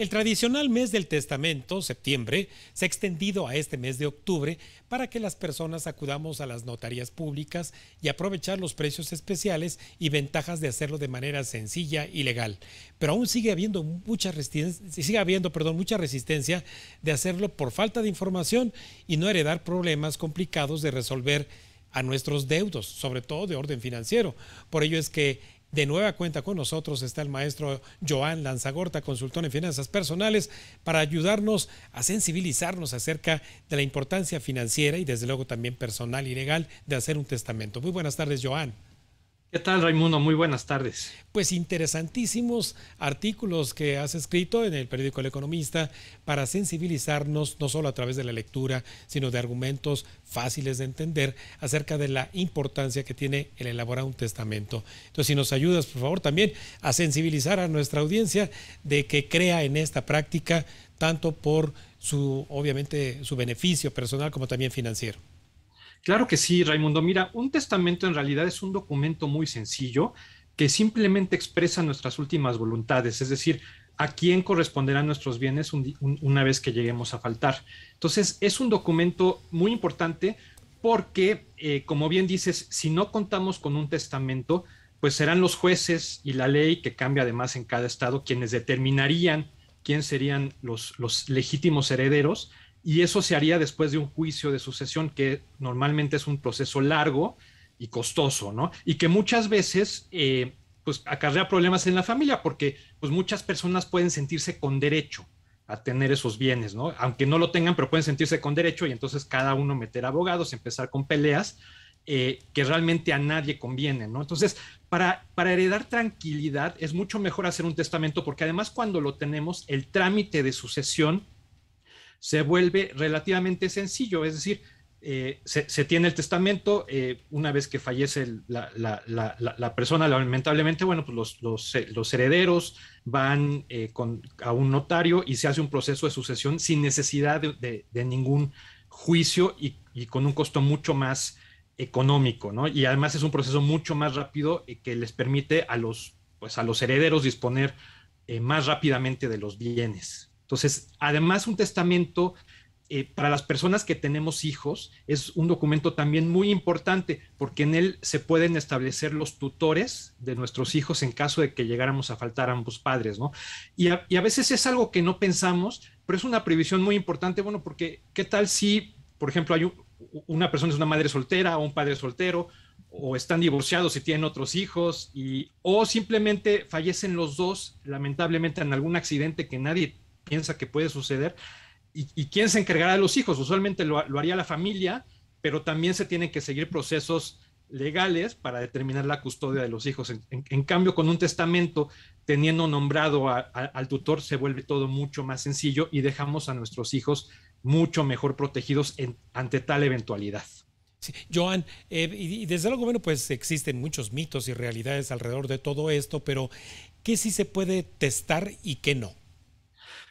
El tradicional mes del testamento, septiembre, se ha extendido a este mes de octubre para que las personas acudamos a las notarías públicas y aprovechar los precios especiales y ventajas de hacerlo de manera sencilla y legal. Pero aún sigue habiendo mucha resistencia, sigue habiendo, mucha resistencia de hacerlo por falta de información y no heredar problemas complicados de resolver a nuestros deudos, sobre todo de orden financiero. Por ello es que de nueva cuenta con nosotros está el maestro Joan Lanzagorta, consultor en finanzas personales, para ayudarnos a sensibilizarnos acerca de la importancia financiera y desde luego también personal y legal de hacer un testamento. Muy buenas tardes, Joan. ¿Qué tal, Raimundo? Muy buenas tardes. Pues interesantísimos artículos que has escrito en el periódico El Economista para sensibilizarnos, no solo a través de la lectura, sino de argumentos fáciles de entender acerca de la importancia que tiene el elaborar un testamento. Entonces, si nos ayudas, por favor, también a sensibilizar a nuestra audiencia de que crea en esta práctica, tanto por su, obviamente, su beneficio personal como también financiero. Claro que sí, Raimundo. Mira, un testamento en realidad es un documento muy sencillo que simplemente expresa nuestras últimas voluntades, es decir, a quién corresponderán nuestros bienes una vez que lleguemos a faltar. Entonces, es un documento muy importante porque, eh, como bien dices, si no contamos con un testamento, pues serán los jueces y la ley, que cambia además en cada estado, quienes determinarían quién serían los legítimos herederos y eso se haría después de un juicio de sucesión que normalmente es un proceso largo y costoso, ¿no? Y que muchas veces eh, pues acarrea problemas en la familia porque pues muchas personas pueden sentirse con derecho a tener esos bienes, ¿no? Aunque no lo tengan, pero pueden sentirse con derecho y entonces cada uno meter abogados, empezar con peleas eh, que realmente a nadie conviene, ¿no? Entonces, para, para heredar tranquilidad es mucho mejor hacer un testamento porque además cuando lo tenemos, el trámite de sucesión se vuelve relativamente sencillo, es decir, eh, se, tiene el testamento, eh, una vez que fallece la, persona, lamentablemente, bueno, pues los, eh, herederos van a un notario y se hace un proceso de sucesión sin necesidad de, ningún juicio y, con un costo mucho más económico, ¿no? Y además es un proceso mucho más rápido que les permite a los, pues a los herederos disponer más rápidamente de los bienes. Entonces, además, un testamento eh, para las personas que tenemos hijos es un documento también muy importante porque en él se pueden establecer los tutores de nuestros hijos en caso de que llegáramos a faltar ambos padres, ¿no? Y a, veces es algo que no pensamos, pero es una previsión muy importante, bueno, porque ¿qué tal si, por ejemplo, hay una persona es una madre soltera o un padre soltero? o están divorciados y tienen otros hijos, y, o simplemente fallecen los dos, lamentablemente, en algún accidente que nadie piensa que puede suceder. ¿Y, quién se encargará de los hijos? Usualmente lo, haría la familia, pero también se tienen que seguir procesos legales para determinar la custodia de los hijos. En, cambio, con un testamento, teniendo nombrado al tutor, se vuelve todo mucho más sencillo y dejamos a nuestros hijos mucho mejor protegidos ante tal eventualidad. Joan, eh, y, y, desde luego, bueno, pues existen muchos mitos y realidades alrededor de todo esto, pero ¿qué sí se puede testar y qué no?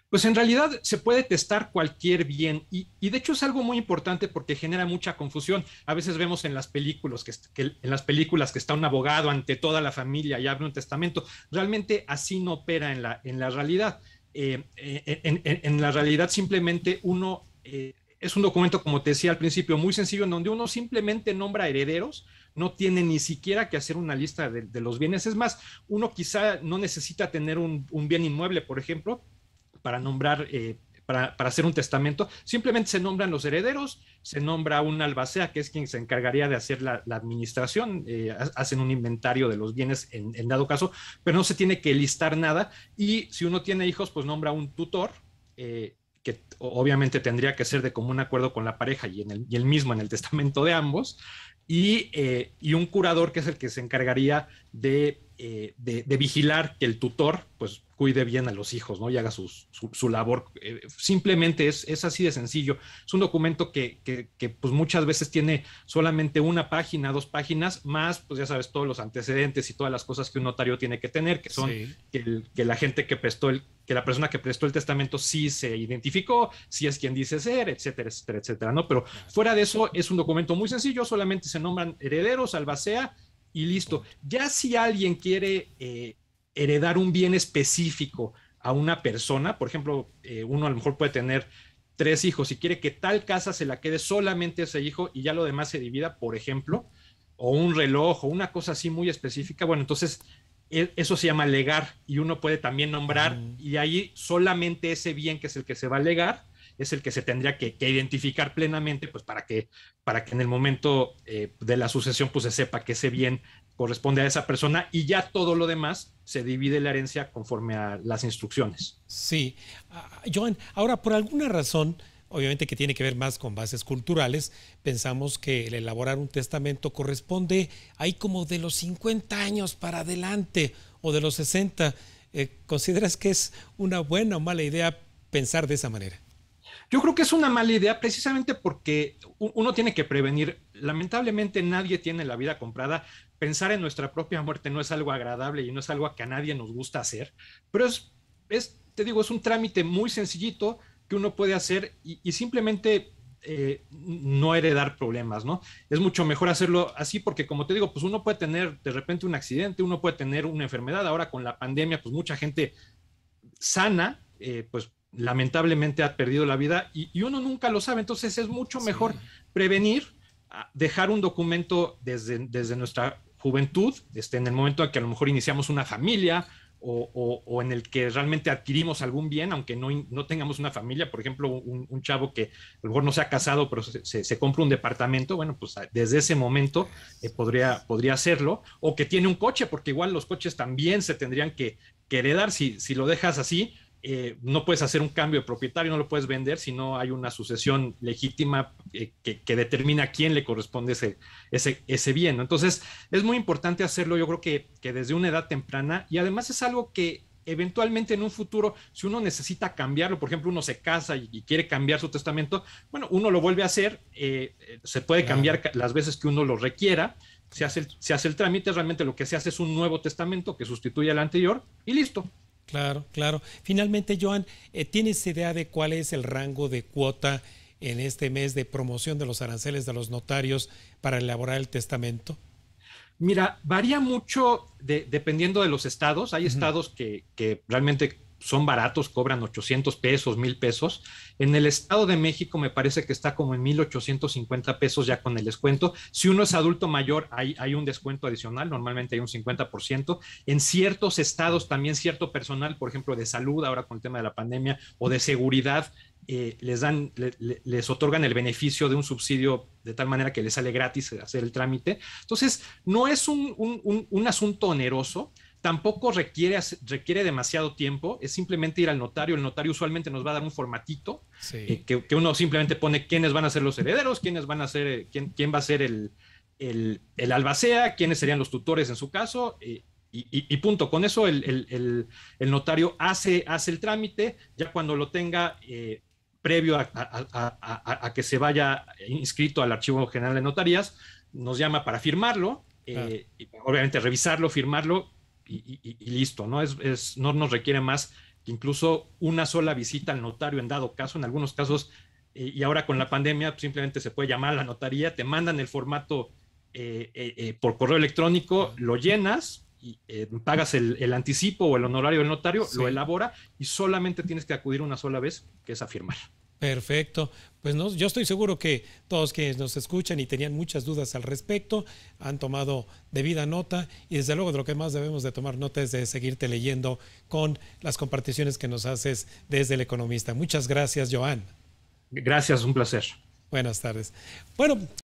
Pues en realidad se puede testar cualquier bien y, de hecho es algo muy importante porque genera mucha confusión. A veces vemos en las películas que, en las películas que está un abogado ante toda la familia y abre un testamento. Realmente así no opera en la, en la realidad. Eh, eh, en, la realidad simplemente uno eh, es un documento, como te decía al principio, muy sencillo en donde uno simplemente nombra herederos, no tiene ni siquiera que hacer una lista de, los bienes. Es más, uno quizá no necesita tener un, bien inmueble, por ejemplo, para nombrar, eh, para, hacer un testamento, simplemente se nombran los herederos, se nombra un albacea, que es quien se encargaría de hacer la, administración, eh, hacen un inventario de los bienes en, dado caso, pero no se tiene que listar nada. Y si uno tiene hijos, pues nombra un tutor. Eh, que obviamente tendría que ser de común acuerdo con la pareja y, en el, mismo en el testamento de ambos, y, y, un curador que es el que se encargaría de eh, de, vigilar que el tutor pues cuide bien a los hijos, ¿no? Y haga su, labor. Eh, simplemente es, así de sencillo. Es un documento que, que, pues muchas veces tiene solamente una página, dos páginas, más pues ya sabes todos los antecedentes y todas las cosas que un notario tiene que tener, que son que, la gente que prestó el, que la persona que prestó el testamento sí se identificó, si sí es quien dice ser, etcétera, etcétera, etcétera, ¿no? Pero fuera de eso es un documento muy sencillo, solamente se nombran herederos, albacea, y listo. Ya si alguien quiere eh, heredar un bien específico a una persona, por ejemplo, eh, uno a lo mejor puede tener tres hijos y quiere que tal casa se la quede solamente ese hijo y ya lo demás se divida, por ejemplo, o un reloj o una cosa así muy específica, bueno, entonces e, eso se llama legar y uno puede también nombrar y ahí solamente ese bien que es el que se va a legar es el que se tendría que, identificar plenamente, pues para que, para que en el momento eh, de la sucesión pues se sepa que ese bien corresponde a esa persona y ya todo lo demás se divide la herencia conforme a las instrucciones. Sí, ah, Joan, ahora por alguna razón, obviamente que tiene que ver más con bases culturales, pensamos que el elaborar un testamento corresponde ahí como de los 50 años para adelante o de los 60. Eh, ¿Consideras que es una buena o mala idea pensar de esa manera? Yo creo que es una mala idea precisamente porque uno tiene que prevenir. Lamentablemente nadie tiene la vida comprada. Pensar en nuestra propia muerte no es algo agradable y no es algo que a nadie nos gusta hacer, pero es, te digo, es un trámite muy sencillito que uno puede hacer y, simplemente eh, no heredar problemas, ¿no? Es mucho mejor hacerlo así porque, como te digo, pues uno puede tener de repente un accidente, uno puede tener una enfermedad. Ahora con la pandemia, pues mucha gente sana, eh, pues lamentablemente ha perdido la vida y, uno nunca lo sabe. Entonces es mucho mejor prevenir, ah, dejar un documento desde, desde nuestra juventud, desde en el momento en que a lo mejor iniciamos una familia o, o, en el que realmente adquirimos algún bien, aunque no, no tengamos una familia, por ejemplo, un, chavo que a lo mejor no se ha casado, pero se, compra un departamento, bueno, pues ah, desde ese momento eh, podría, podría hacerlo, o que tiene un coche, porque igual los coches también se tendrían que, que heredar si, si lo dejas así, eh, no puedes hacer un cambio de propietario, no lo puedes vender si no hay una sucesión legítima eh, que, determina a quién le corresponde ese, ese, bien. Entonces, es muy importante hacerlo, yo creo que, desde una edad temprana, y además es algo que eventualmente en un futuro, si uno necesita cambiarlo, por ejemplo, uno se casa y, quiere cambiar su testamento, bueno, uno lo vuelve a hacer, eh, se puede cambiar las veces que uno lo requiera, se hace, se hace el trámite, realmente lo que se hace es un nuevo testamento que sustituye al anterior y listo, Claro, claro. Finalmente, Joan, eh, ¿tienes idea de cuál es el rango de cuota en este mes de promoción de los aranceles de los notarios para elaborar el testamento? Mira, varía mucho dependiendo de los estados. Hay estados que realmente son baratos, cobran 800 pesos, 1000 pesos. En el Estado de México me parece que está como en 1850 pesos ya con el descuento. Si uno es adulto mayor, hay, hay un descuento adicional, normalmente hay un 50%. En ciertos estados también cierto personal, por ejemplo, de salud, ahora con el tema de la pandemia, o de seguridad, eh, les, dan, les otorgan el beneficio de un subsidio de tal manera que les sale gratis hacer el trámite. Entonces, no es un asunto oneroso Tampoco requiere, requiere demasiado tiempo, es simplemente ir al notario. El notario usualmente nos va a dar un formatito eh, que, uno simplemente pone quiénes van a ser los herederos, quiénes van a ser, eh, quién, quién, va a ser el, albacea, quiénes serían los tutores en su caso, eh, y, punto. Con eso el, notario hace, hace, el trámite, ya cuando lo tenga previo a, que se vaya inscrito al Archivo General de Notarías, nos llama para firmarlo, obviamente revisarlo, firmarlo y, listo, ¿no? Es, no nos requiere más que incluso una sola visita al notario en dado caso, en algunos casos, eh, y ahora con la pandemia pues, simplemente se puede llamar a la notaría, te mandan el formato eh, eh, por correo electrónico, lo llenas, y, pagas el, anticipo o el honorario del notario, lo elabora y solamente tienes que acudir una sola vez, que es a firmar. Perfecto. Pues no, yo estoy seguro que todos quienes nos escuchan y tenían muchas dudas al respecto han tomado debida nota y desde luego de lo que más debemos de tomar nota es de seguirte leyendo con las comparticiones que nos haces desde el economista. Muchas gracias, Joan. Gracias, un placer. Buenas tardes. Bueno,